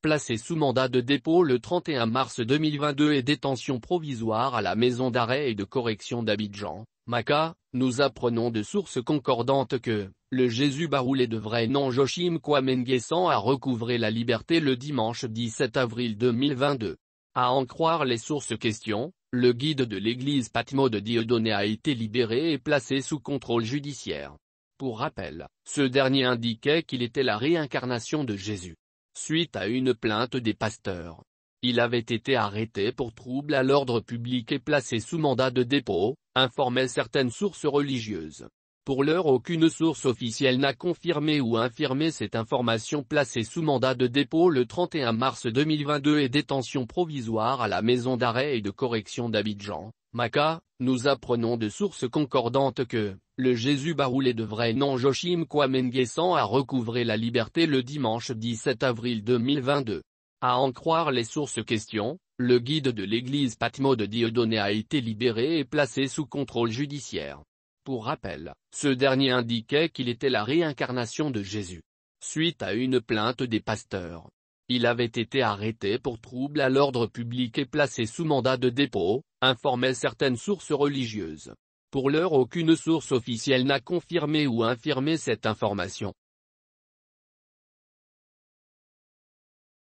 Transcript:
placé sous mandat de dépôt le 31 mars 2022 et détention provisoire à la maison d'arrêt et de correction d'Abidjan, Maca, nous apprenons de sources concordantes que, le Jésus Baroulé de vrai nom Joshim kwamenguesan a recouvré la liberté le dimanche 17 avril 2022. À en croire les sources questions, le guide de l'église Patmo de Diodoné a été libéré et placé sous contrôle judiciaire. Pour rappel, ce dernier indiquait qu'il était la réincarnation de Jésus suite à une plainte des pasteurs. Il avait été arrêté pour trouble à l'ordre public et placé sous mandat de dépôt, informait certaines sources religieuses. Pour l'heure aucune source officielle n'a confirmé ou infirmé cette information placée sous mandat de dépôt le 31 mars 2022 et détention provisoire à la maison d'arrêt et de correction d'Abidjan, Maka, nous apprenons de sources concordantes que, le Jésus baroulé de vrai nom Joshim Kwamengesan a recouvré la liberté le dimanche 17 avril 2022. À en croire les sources questions, le guide de l'église Patmo de Diodoné a été libéré et placé sous contrôle judiciaire. Pour rappel, ce dernier indiquait qu'il était la réincarnation de Jésus. Suite à une plainte des pasteurs, il avait été arrêté pour trouble à l'ordre public et placé sous mandat de dépôt, informaient certaines sources religieuses. Pour l'heure aucune source officielle n'a confirmé ou infirmé cette information.